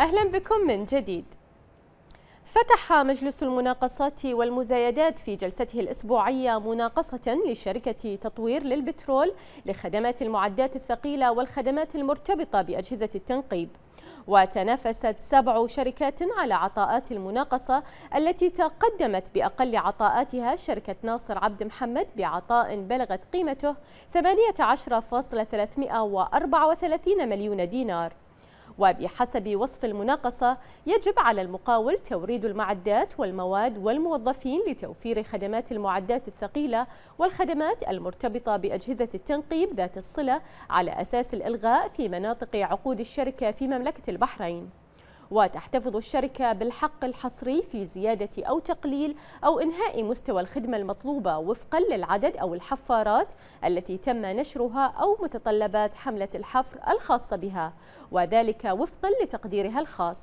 أهلا بكم من جديد فتح مجلس المناقصات والمزايدات في جلسته الأسبوعية مناقصة لشركة تطوير للبترول لخدمات المعدات الثقيلة والخدمات المرتبطة بأجهزة التنقيب وتنافست سبع شركات على عطاءات المناقصة التي تقدمت بأقل عطاءاتها شركة ناصر عبد محمد بعطاء بلغت قيمته 18.334 مليون دينار وبحسب وصف المناقصة يجب على المقاول توريد المعدات والمواد والموظفين لتوفير خدمات المعدات الثقيلة والخدمات المرتبطة بأجهزة التنقيب ذات الصلة على أساس الإلغاء في مناطق عقود الشركة في مملكة البحرين وتحتفظ الشركة بالحق الحصري في زيادة أو تقليل أو إنهاء مستوى الخدمة المطلوبة وفقا للعدد أو الحفارات التي تم نشرها أو متطلبات حملة الحفر الخاصة بها وذلك وفقا لتقديرها الخاص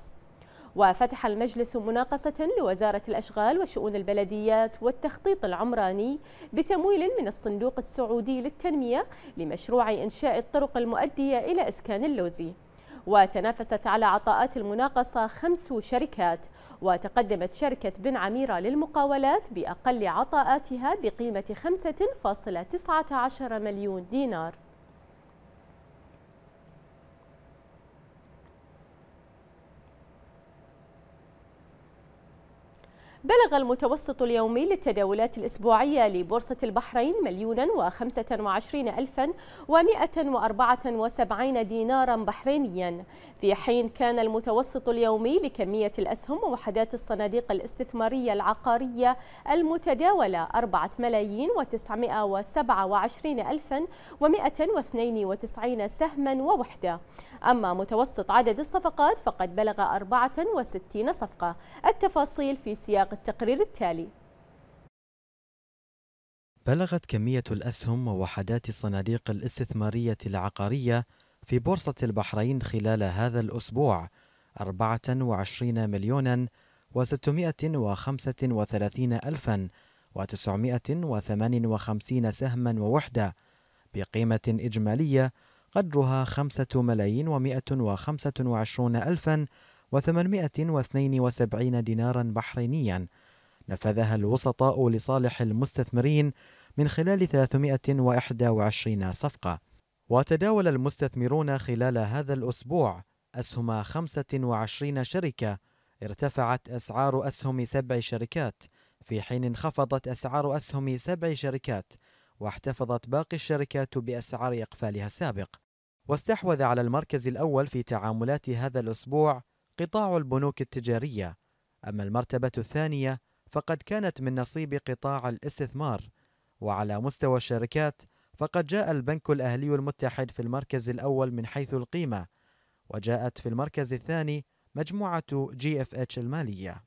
وفتح المجلس مناقصة لوزارة الأشغال وشؤون البلديات والتخطيط العمراني بتمويل من الصندوق السعودي للتنمية لمشروع إنشاء الطرق المؤدية إلى إسكان اللوزي وتنافست على عطاءات المناقصة خمس شركات وتقدمت شركة بن عميرة للمقاولات بأقل عطاءاتها بقيمة 5.19 مليون دينار بلغ المتوسط اليومي للتداولات الأسبوعية لبورصة البحرين مليونا وخمسة وعشرين ألفا ومائة وأربعة وسبعين دينارا بحرينيا في حين كان المتوسط اليومي لكمية الأسهم ووحدات الصناديق الاستثمارية العقارية المتداولة أربعة ملايين وتسعمائة وسبعة وعشرين ألفا ومائة واثنين وتسعين سهما ووحدة أما متوسط عدد الصفقات فقد بلغ 64 صفقة التفاصيل في سياق التقرير التالي بلغت كمية الأسهم ووحدات الصناديق الاستثمارية العقارية في بورصة البحرين خلال هذا الأسبوع 24 مليونا و635 ألفا و958 سهما ووحدة بقيمة إجمالية قدرها خمسة ملايين ومائة وخمسة وعشرون ألفا وثمانمائة واثنين وسبعين دينارا بحرينيا نفذها الوسطاء لصالح المستثمرين من خلال 321 صفقة وتداول المستثمرون خلال هذا الأسبوع أسهم 25 شركة ارتفعت أسعار أسهم سبع شركات في حين انخفضت أسعار أسهم سبع شركات واحتفظت باقي الشركات بأسعار إقفالها السابق واستحوذ على المركز الأول في تعاملات هذا الأسبوع قطاع البنوك التجارية أما المرتبة الثانية فقد كانت من نصيب قطاع الاستثمار وعلى مستوى الشركات فقد جاء البنك الأهلي المتحد في المركز الأول من حيث القيمة وجاءت في المركز الثاني مجموعة جي اف اتش المالية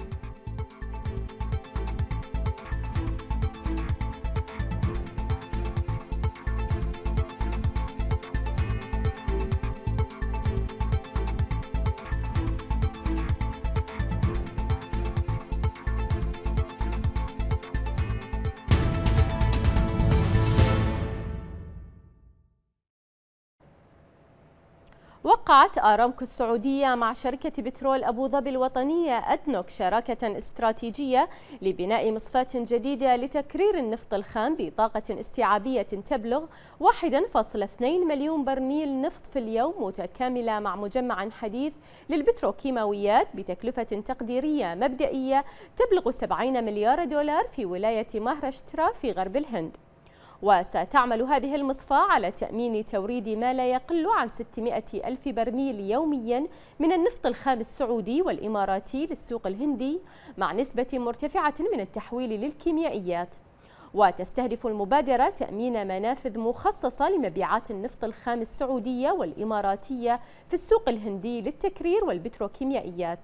وقعت أرامكو السعودية مع شركة بترول أبو ظبي الوطنية أتنوك شراكة استراتيجية لبناء مصفاة جديدة لتكرير النفط الخام بطاقة استيعابية تبلغ 1.2 مليون برميل نفط في اليوم متكاملة مع مجمع حديث للبتروكيماويات بتكلفة تقديرية مبدئية تبلغ 70 مليار دولار في ولاية مهرشترا في غرب الهند وستعمل هذه المصفاة على تأمين توريد ما لا يقل عن 600 ألف برميل يوميا من النفط الخام السعودي والإماراتي للسوق الهندي مع نسبة مرتفعة من التحويل للكيميائيات وتستهدف المبادرة تأمين منافذ مخصصة لمبيعات النفط الخام السعودية والإماراتية في السوق الهندي للتكرير والبتروكيميائيات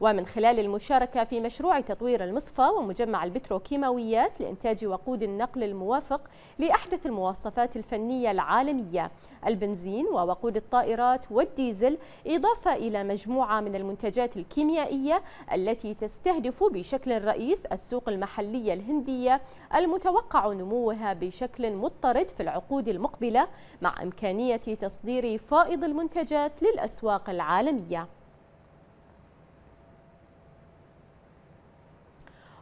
ومن خلال المشاركة في مشروع تطوير المصفى ومجمع البتروكيماويات لإنتاج وقود النقل الموافق لأحدث المواصفات الفنية العالمية البنزين ووقود الطائرات والديزل إضافة إلى مجموعة من المنتجات الكيميائية التي تستهدف بشكل رئيس السوق المحلية الهندية المتوقع نموها بشكل مضطرد في العقود المقبلة مع إمكانية تصدير فائض المنتجات للأسواق العالمية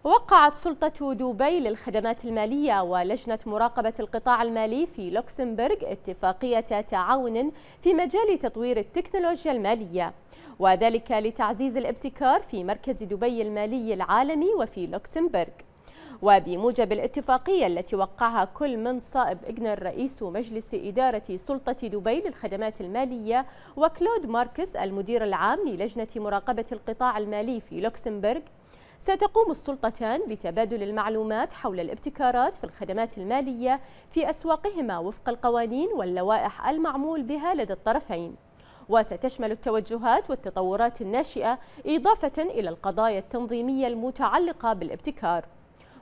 وقعت سلطة دبي للخدمات المالية ولجنة مراقبة القطاع المالي في لوكسمبورغ اتفاقية تعاون في مجال تطوير التكنولوجيا المالية وذلك لتعزيز الابتكار في مركز دبي المالي العالمي وفي لوكسمبورغ وبموجب الاتفاقية التي وقعها كل من صائب إجنر رئيس مجلس إدارة سلطة دبي للخدمات المالية وكلود ماركس المدير العام للجنة مراقبة القطاع المالي في لوكسمبورغ ستقوم السلطتان بتبادل المعلومات حول الابتكارات في الخدمات المالية في أسواقهما وفق القوانين واللوائح المعمول بها لدى الطرفين وستشمل التوجهات والتطورات الناشئة إضافة إلى القضايا التنظيمية المتعلقة بالابتكار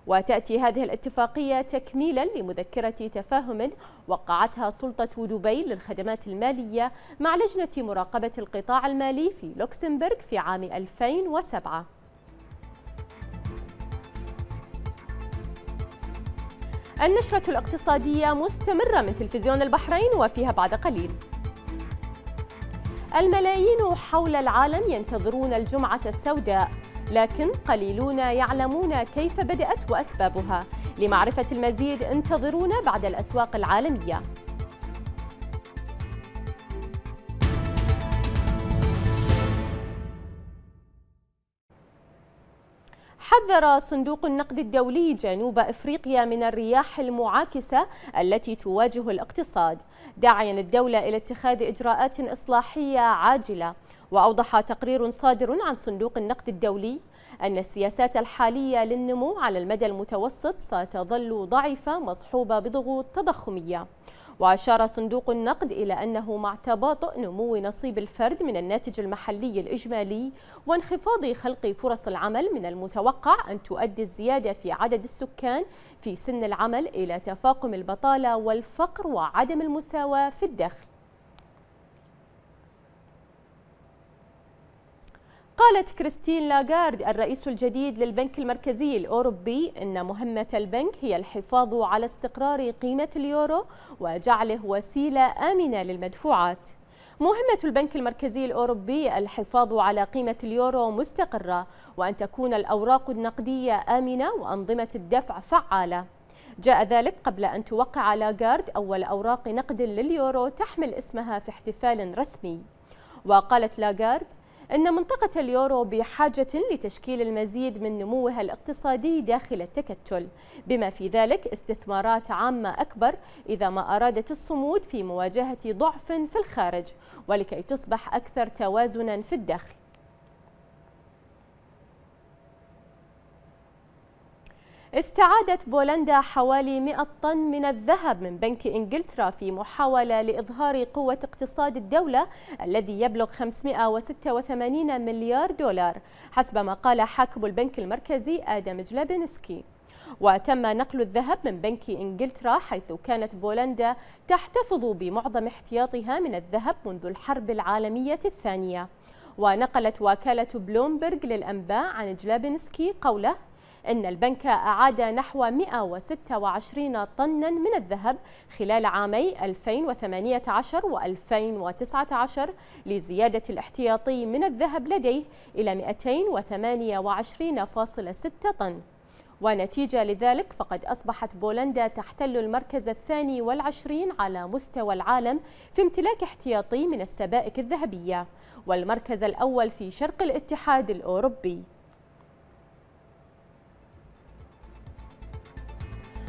وتأتي هذه الاتفاقية تكميلا لمذكرة تفاهم وقعتها سلطة دبي للخدمات المالية مع لجنة مراقبة القطاع المالي في لوكسمبورغ في عام 2007 النشرة الاقتصادية مستمرة من تلفزيون البحرين وفيها بعد قليل الملايين حول العالم ينتظرون الجمعة السوداء لكن قليلون يعلمون كيف بدأت وأسبابها لمعرفة المزيد انتظرونا بعد الأسواق العالمية حذر صندوق النقد الدولي جنوب افريقيا من الرياح المعاكسه التي تواجه الاقتصاد، داعيا الدوله الى اتخاذ اجراءات اصلاحيه عاجله، واوضح تقرير صادر عن صندوق النقد الدولي أن السياسات الحالية للنمو على المدى المتوسط ستظل ضعيفة مصحوبة بضغوط تضخمية وأشار صندوق النقد إلى أنه مع تباطؤ نمو نصيب الفرد من الناتج المحلي الإجمالي وانخفاض خلق فرص العمل من المتوقع أن تؤدي الزيادة في عدد السكان في سن العمل إلى تفاقم البطالة والفقر وعدم المساواة في الدخل قالت كريستين لاغارد الرئيس الجديد للبنك المركزي الأوروبي أن مهمة البنك هي الحفاظ على استقرار قيمة اليورو وجعله وسيلة آمنة للمدفوعات مهمة البنك المركزي الأوروبي الحفاظ على قيمة اليورو مستقرة وأن تكون الأوراق النقدية آمنة وأنظمة الدفع فعالة جاء ذلك قبل أن توقع لاغارد أول أوراق نقد لليورو تحمل اسمها في احتفال رسمي وقالت لاغارد أن منطقة اليورو بحاجة لتشكيل المزيد من نموها الاقتصادي داخل التكتل بما في ذلك استثمارات عامة أكبر إذا ما أرادت الصمود في مواجهة ضعف في الخارج ولكي تصبح أكثر توازنا في الداخل استعادت بولندا حوالي 100 طن من الذهب من بنك إنجلترا في محاولة لإظهار قوة اقتصاد الدولة الذي يبلغ 586 مليار دولار حسب ما قال حاكم البنك المركزي آدم جلابنسكي وتم نقل الذهب من بنك إنجلترا حيث كانت بولندا تحتفظ بمعظم احتياطها من الذهب منذ الحرب العالمية الثانية ونقلت وكالة بلومبرغ للأنباء عن جلابنسكي قوله أن البنك أعاد نحو 126 طنا من الذهب خلال عامي 2018 و 2019 لزيادة الاحتياطي من الذهب لديه إلى 228.6 طن ونتيجة لذلك فقد أصبحت بولندا تحتل المركز الثاني والعشرين على مستوى العالم في امتلاك احتياطي من السبائك الذهبية والمركز الأول في شرق الاتحاد الأوروبي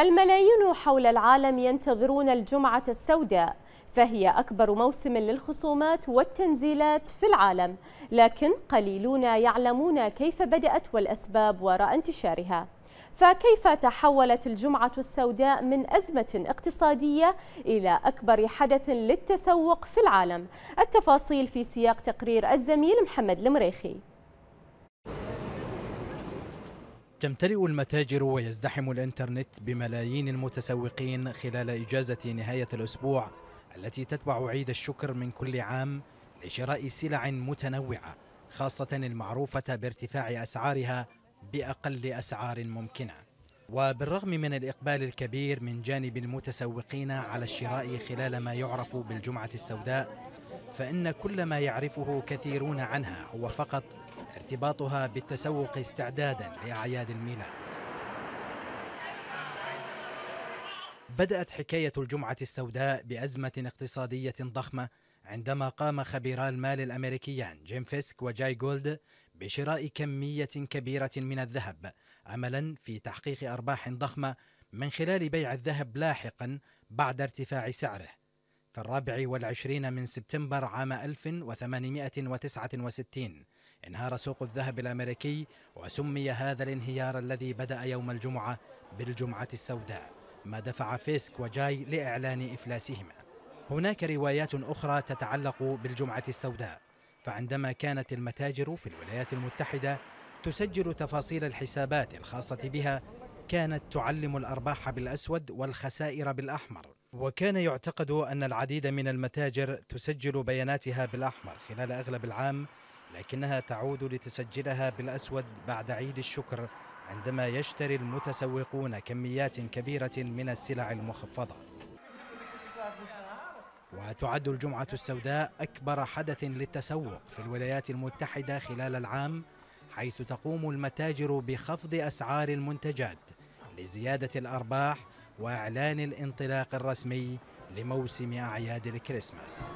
الملايين حول العالم ينتظرون الجمعة السوداء فهي أكبر موسم للخصومات والتنزيلات في العالم لكن قليلون يعلمون كيف بدأت والأسباب وراء انتشارها فكيف تحولت الجمعة السوداء من أزمة اقتصادية إلى أكبر حدث للتسوق في العالم التفاصيل في سياق تقرير الزميل محمد المريخي تمتلئ المتاجر ويزدحم الانترنت بملايين المتسوقين خلال إجازة نهاية الأسبوع التي تتبع عيد الشكر من كل عام لشراء سلع متنوعة خاصة المعروفة بارتفاع أسعارها بأقل أسعار ممكنة وبالرغم من الإقبال الكبير من جانب المتسوقين على الشراء خلال ما يعرف بالجمعة السوداء فإن كل ما يعرفه كثيرون عنها هو فقط ارتباطها بالتسوق استعدادا لأعياد الميلاد بدأت حكاية الجمعة السوداء بأزمة اقتصادية ضخمة عندما قام خبيرا المال الأمريكيان جيم فيسك وجاي جولد بشراء كمية كبيرة من الذهب أملا في تحقيق أرباح ضخمة من خلال بيع الذهب لاحقا بعد ارتفاع سعره في الرابع والعشرين من سبتمبر عام 1869 انهار سوق الذهب الأمريكي وسمي هذا الانهيار الذي بدأ يوم الجمعة بالجمعة السوداء ما دفع فيسك وجاي لإعلان إفلاسهما هناك روايات أخرى تتعلق بالجمعة السوداء فعندما كانت المتاجر في الولايات المتحدة تسجل تفاصيل الحسابات الخاصة بها كانت تعلم الأرباح بالأسود والخسائر بالأحمر وكان يعتقد أن العديد من المتاجر تسجل بياناتها بالأحمر خلال أغلب العام لكنها تعود لتسجلها بالأسود بعد عيد الشكر عندما يشتري المتسوقون كميات كبيرة من السلع المخفضة وتعد الجمعة السوداء أكبر حدث للتسوق في الولايات المتحدة خلال العام حيث تقوم المتاجر بخفض أسعار المنتجات لزيادة الأرباح وإعلان الانطلاق الرسمي لموسم أعياد الكريسماس